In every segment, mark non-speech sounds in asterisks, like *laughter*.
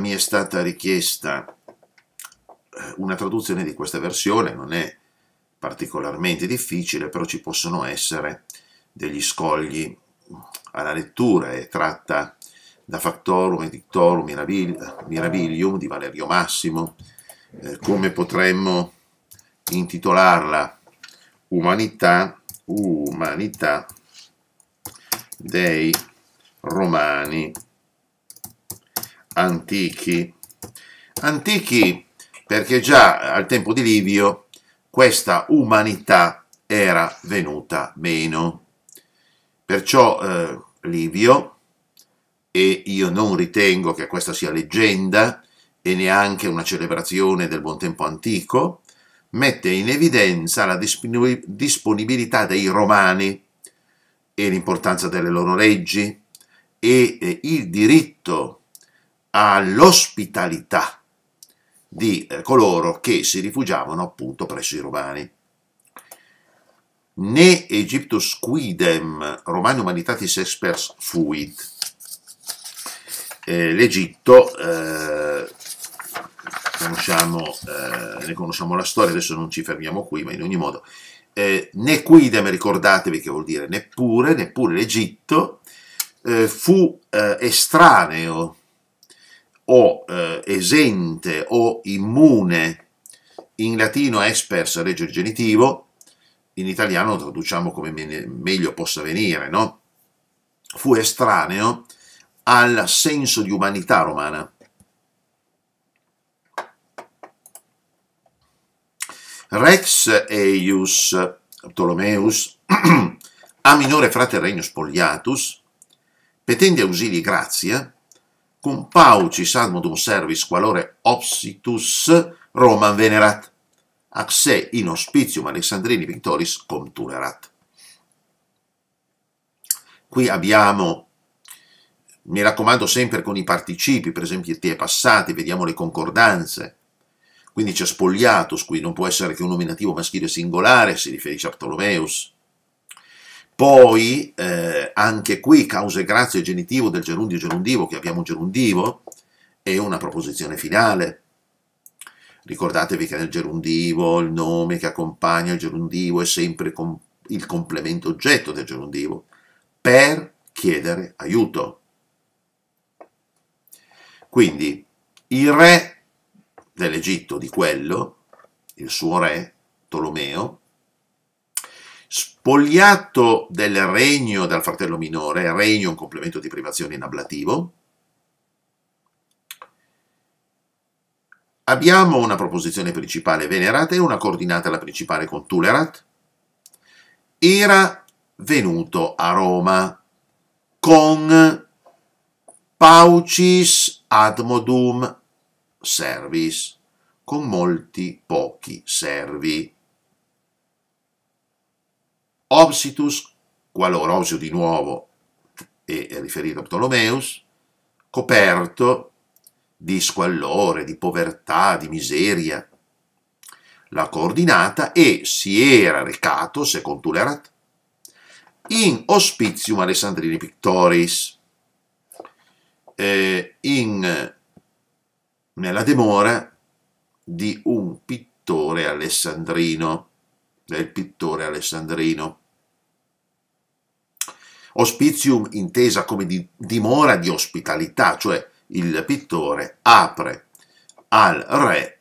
mi è stata richiesta eh, una traduzione di questa versione, non è particolarmente difficile, però ci possono essere degli scogli alla lettura, è tratta da Factorum e Dictorum Mirabil di Valerio Massimo, eh, come potremmo intitolarla Umanità, umanità dei Romani antichi. Antichi perché già al tempo di Livio questa umanità era venuta meno. Perciò eh, Livio, e io non ritengo che questa sia leggenda e neanche una celebrazione del buon tempo antico, mette in evidenza la disponibilità dei romani e l'importanza delle loro leggi e eh, il diritto all'ospitalità di eh, coloro che si rifugiavano appunto presso i romani. Ne Egyptus quidem Romani Humanitatis Espers fuit. Eh, L'Egitto, eh, conosciamo, eh, ne conosciamo la storia, adesso non ci fermiamo qui, ma in ogni modo, eh, ne quidem, ricordatevi che vuol dire neppure, neppure l'Egitto, eh, fu estraneo o eh, esente o immune, in latino espers regio il genitivo, in italiano traduciamo come meglio possa venire, no? Fu estraneo al senso di umanità romana. Rex eius Ptolomeus *clears throat* a minore frate regno spogliatus, petende ausili grazia, cum paucis salmodum servis qualore obsitus Roman venerat, ac se in ospitium Alexandrini Victoris comtunerat. Qui abbiamo, mi raccomando sempre con i participi, per esempio i te passati, vediamo le concordanze, quindi c'è spogliatus qui, non può essere che un nominativo maschile singolare, si riferisce a Ptolomeus, poi eh, anche qui causa cause grazie genitivo del gerundio gerundivo, che abbiamo gerundivo, e una proposizione finale. Ricordatevi che nel gerundivo il nome che accompagna il gerundivo è sempre com- il complemento oggetto del gerundivo, per chiedere aiuto. Quindi il re dell'Egitto di quello, il suo re, Tolomeo, spogliato del regno dal fratello minore, regno un complemento di privazione in ablativo, abbiamo una proposizione principale venerata e una coordinata alla principale con tulerat, era venuto a Roma con paucis ad modum servis, con molti pochi servi obsitus, qualora osio di nuovo, è riferito a Ptolomeus, coperto di squallore, di povertà, di miseria, la coordinata e si era recato, secondo Tulerat, in Hospitium Alessandrini Pictoris, eh, in, nella demora di un pittore alessandrino, del pittore alessandrino. Hospitium intesa come di, dimora di ospitalità, cioè il pittore apre al re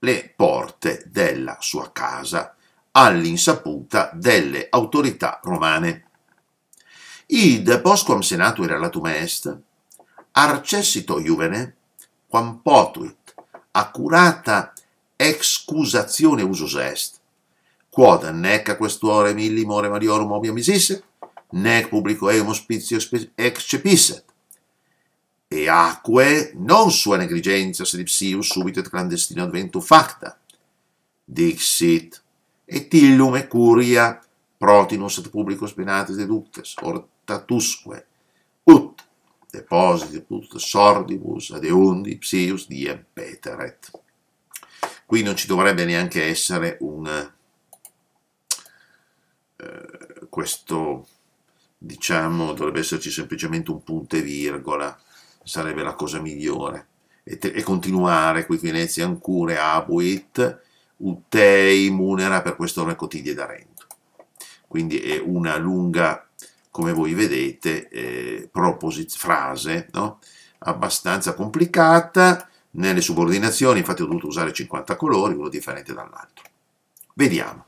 le porte della sua casa all'insaputa delle autorità romane. Id posquam senatur relatum est, arcessito juvene, quam potuit, accurata excusazione usus est, quod nec a questore millimore mariorum obvio misisse, nec publico eum hospitio excepissat. E acque non sua negligenza sed ipsius subito et clandestino adventu facta. Dixit, et illum e curia protinus et publicus penatis deductes, ortatusque, ut depositi put sordibus ad eundi ipsius diem peteret. Qui non ci dovrebbe neanche essere un, eh, questo diciamo dovrebbe esserci semplicemente un punto e virgola, sarebbe la cosa migliore. E, te, e continuare qui Venezia Ancure Abuit Utei Munera per questo nome da d'Arento. Quindi è una lunga, come voi vedete, eh, frase no? abbastanza complicata. Nelle subordinazioni infatti ho dovuto usare 50 colori, uno differente dall'altro. Vediamo.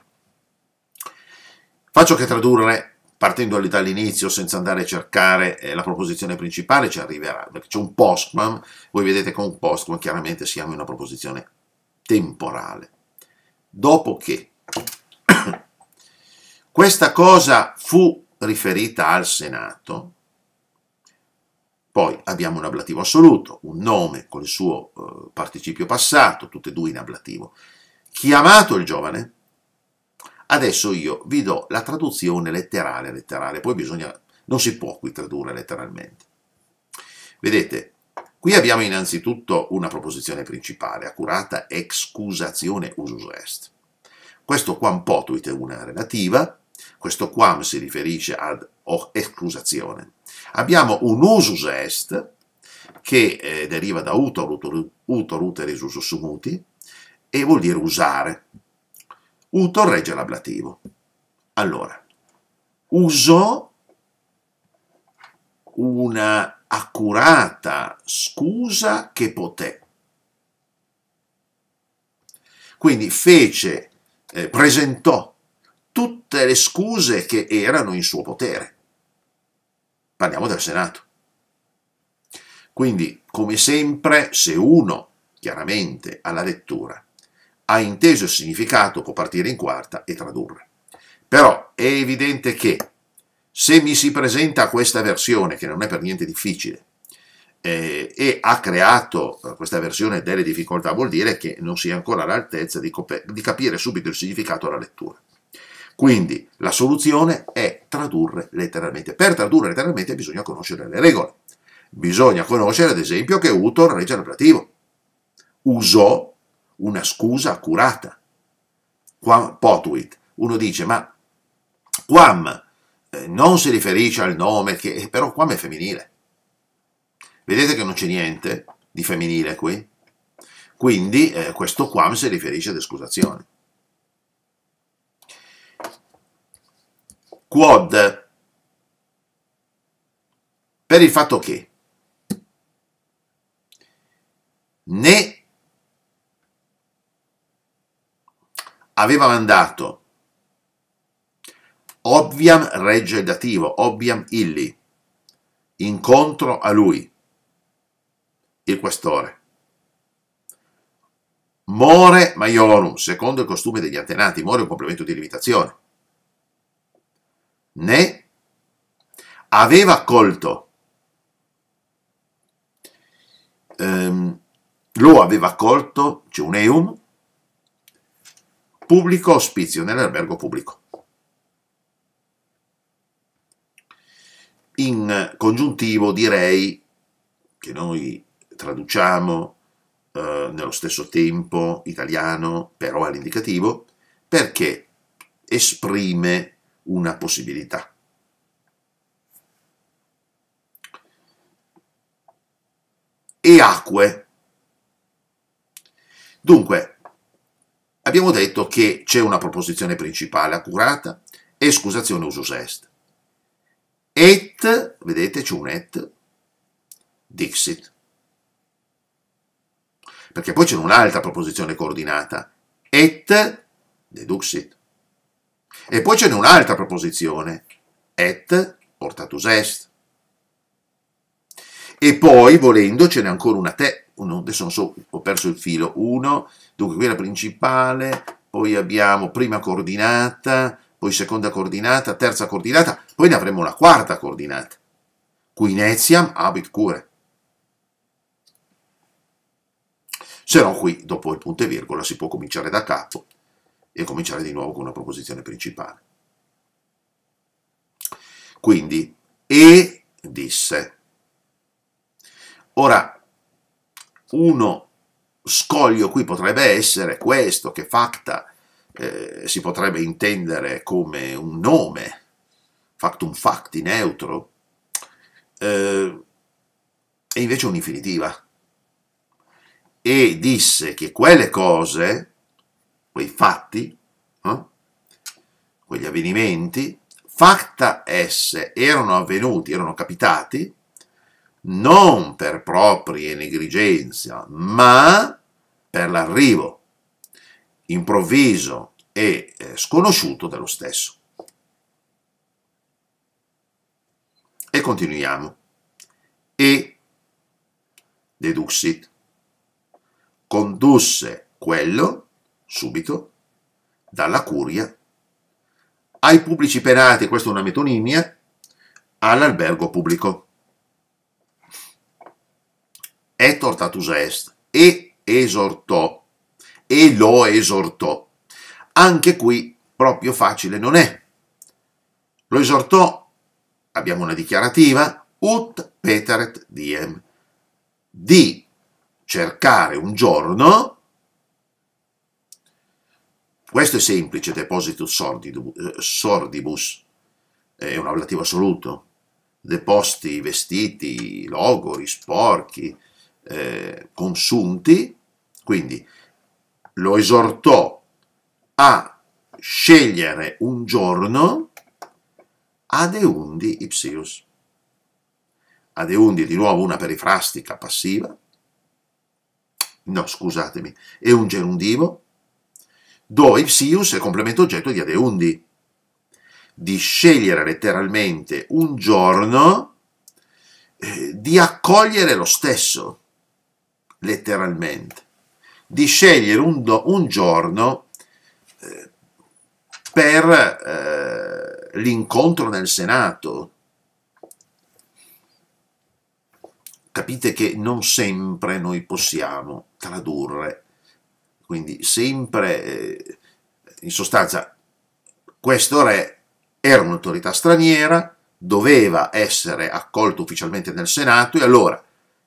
Faccio che tradurre partendo dall'inizio senza andare a cercare eh, la proposizione principale ci arriverà, perché c'è un postman, voi vedete che un postman chiaramente siamo in una proposizione temporale. dopo che *coughs* questa cosa fu riferita al Senato, poi abbiamo un ablativo assoluto, un nome con il suo eh, participio passato, tutti e due in ablativo. Chiamato il giovane, Adesso io vi do la traduzione letterale, letterale, poi bisogna, non si può qui tradurre letteralmente. Vedete, qui abbiamo innanzitutto una proposizione principale, accurata excusazione usus est. Questo quam potuit è una relativa, questo quam si riferisce ad excusazione. Abbiamo un usus est, che eh, deriva da utor, utor, uter uteris usus sumuti e vuol dire usare, un torreggio ablativo. Allora, usò una accurata scusa che poté. Quindi fece, eh, presentò tutte le scuse che erano in suo potere. Parliamo del Senato. Quindi, come sempre, se uno, chiaramente, alla lettura ha inteso il significato, può partire in quarta e tradurre. Però è evidente che se mi si presenta questa versione, che non è per niente difficile, eh, e ha creato eh, questa versione delle difficoltà, vuol dire che non si è ancora all'altezza di, di capire subito il significato alla lettura. Quindi la soluzione è tradurre letteralmente. Per tradurre letteralmente bisogna conoscere le regole. Bisogna conoscere, ad esempio, che utor regge l'ablativo. Usò una scusa accurata. Quam, potuit, uno dice, ma quam eh, non si riferisce al nome, che, eh, però quam è femminile. Vedete che non c'è niente di femminile qui? Quindi eh, questo quam si riferisce ad escusazione. Quod per il fatto che né aveva mandato Obviam regge dativo, Obviam illi, incontro a lui, il questore. More maiorum, secondo il costume degli antenati, more è un complemento di limitazione. Ne aveva accolto, ehm, lo aveva accolto, cioè un eum, pubblico ospizio, nell'albergo pubblico. In congiuntivo direi che noi traduciamo eh, nello stesso tempo italiano, però all'indicativo, perché esprime una possibilità. E acque. Dunque, abbiamo detto che c'è una proposizione principale accurata escusazione usus est. Et, vedete c'è un et, dixit. Perché poi c'è un'altra proposizione coordinata, et deduxit. E poi c'è un'altra proposizione, et portatus est. E poi, volendo, ce n'è ancora una te. Uno, adesso non so, ho perso il filo. 1, dunque qui è la principale, poi abbiamo prima coordinata, poi seconda coordinata, terza coordinata, poi ne avremo la quarta coordinata. Qui netiam abit cure. Se no qui, dopo il punto e virgola, si può cominciare da capo e cominciare di nuovo con una proposizione principale. Quindi, e disse Ora, uno scoglio qui potrebbe essere questo, che facta eh, si potrebbe intendere come un nome, factum facti neutro, eh, e invece un'infinitiva. E disse che quelle cose, quei fatti, eh, quegli avvenimenti, facta esse erano avvenuti, erano capitati, non per proprie negligenze, ma per l'arrivo improvviso e eh, sconosciuto dello stesso. E continuiamo. E deduxit condusse quello subito dalla curia ai pubblici penati, questa è una metonimia, all'albergo pubblico exhortatus est, e esortò, e lo esortò. Anche qui proprio facile non è. Lo esortò, abbiamo una dichiarativa, ut peteret diem, di cercare un giorno, questo è semplice, depositus sordibus, eh, sordibus è un ablativo assoluto, deposti, i vestiti, logori, sporchi, eh, consunti, quindi lo esortò a scegliere un giorno ad eundi ipsius. Ad eundi di nuovo una perifrastica passiva, no scusatemi, è un gerundivo, dove ipsius è complemento oggetto di ad eundi, di scegliere letteralmente un giorno eh, di accogliere lo stesso letteralmente, di scegliere un, do, un giorno eh, per eh, l'incontro nel Senato. Capite che non sempre noi possiamo tradurre, quindi sempre, eh, in sostanza, questo re era un'autorità straniera, doveva essere accolto ufficialmente nel Senato e allora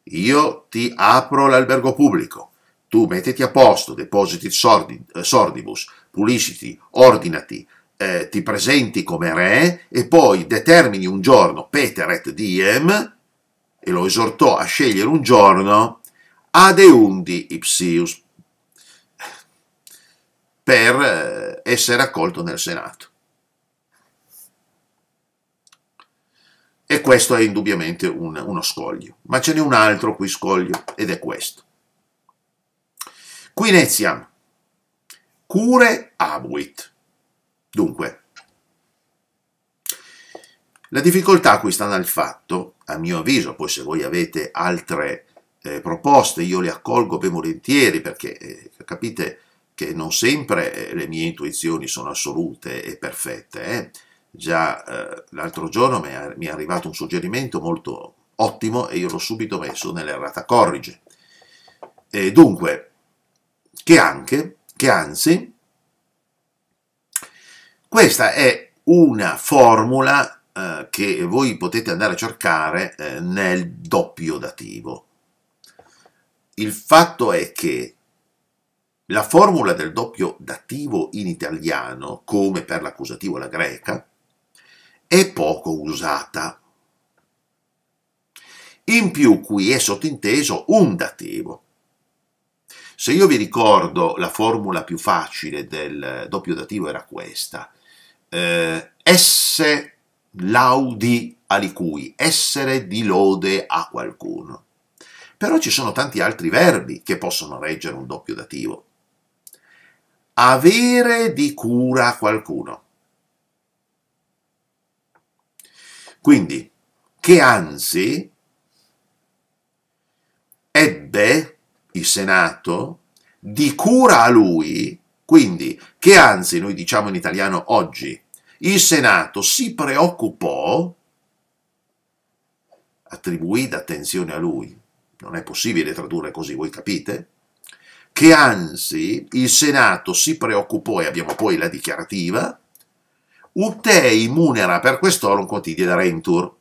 io ti apro l'albergo pubblico, tu mettiti a posto, depositi il sordi, eh, sordibus, pulisciti, ordinati, eh, ti presenti come re e poi determini un giorno, Peteret diem, e lo esortò a scegliere un giorno, adeundi ipsius, per eh, essere accolto nel Senato. E questo è indubbiamente un, uno scoglio. Ma ce n'è un altro qui scoglio, ed è questo. Qui neziam, cure abuit. Dunque, la difficoltà qui sta nel fatto, a mio avviso, poi se voi avete altre eh, proposte io le accolgo ben volentieri perché eh, capite che non sempre eh, le mie intuizioni sono assolute e perfette, eh? Già eh, l'altro giorno mi è, mi è arrivato un suggerimento molto ottimo e io l'ho subito messo nell'errata corrige. E dunque, che anche, che anzi, questa è una formula eh, che voi potete andare a cercare eh, nel doppio dativo. Il fatto è che la formula del doppio dativo in italiano, come per l'accusativo la greca, è poco usata. In più qui è sottinteso un dativo. Se io vi ricordo la formula più facile del doppio dativo era questa, eh, S laudi alicui, essere di lode a qualcuno. Però ci sono tanti altri verbi che possono reggere un doppio dativo. Avere di cura qualcuno. Quindi, che anzi ebbe il Senato di cura a lui, quindi che anzi noi diciamo in italiano oggi, il Senato si preoccupò, attribuì d'attenzione a lui, non è possibile tradurre così, voi capite? Che anzi il Senato si preoccupò, e abbiamo poi la dichiarativa, Utei munera per quest'oro un quotidiano rentur,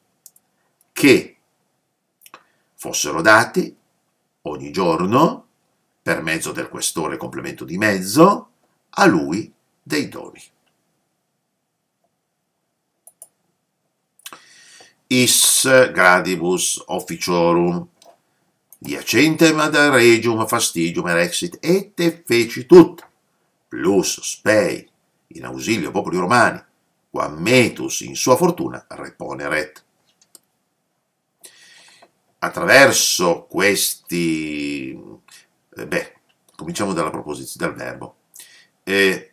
che fossero dati ogni giorno, per mezzo del questore complemento di mezzo, a lui dei doni. Is gradibus officiorum diacentem ad regium fastigium erexit et feci tut, plus spei, in ausilio popoli romani, quam metus in sua fortuna reponeret. Attraverso questi, eh, beh, cominciamo dalla proposizione, dal verbo. Eh,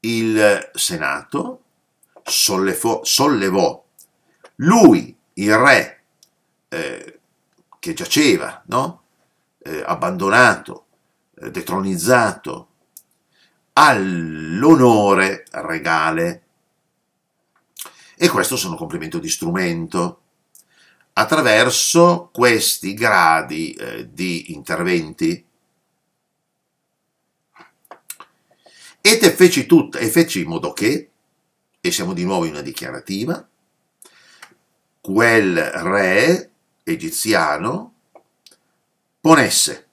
il Senato sollevò, sollevò lui, il re, eh, che giaceva, no? Eh, abbandonato, eh, detronizzato, all'onore regale. E questo sono complemento di strumento. Attraverso questi gradi eh, di interventi ed e feci, tutta, e feci in modo che, e siamo di nuovo in una dichiarativa, quel re egiziano ponesse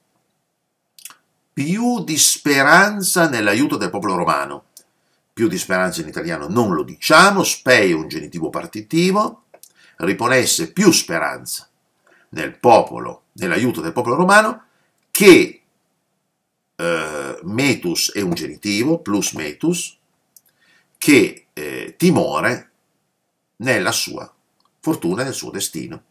più di speranza nell'aiuto del popolo romano. Più di speranza in italiano non lo diciamo, spei è un genitivo partitivo, riponesse più speranza nel popolo, nell'aiuto del popolo romano, che eh, metus è un genitivo, plus metus, che eh, timore nella sua fortuna nel suo destino.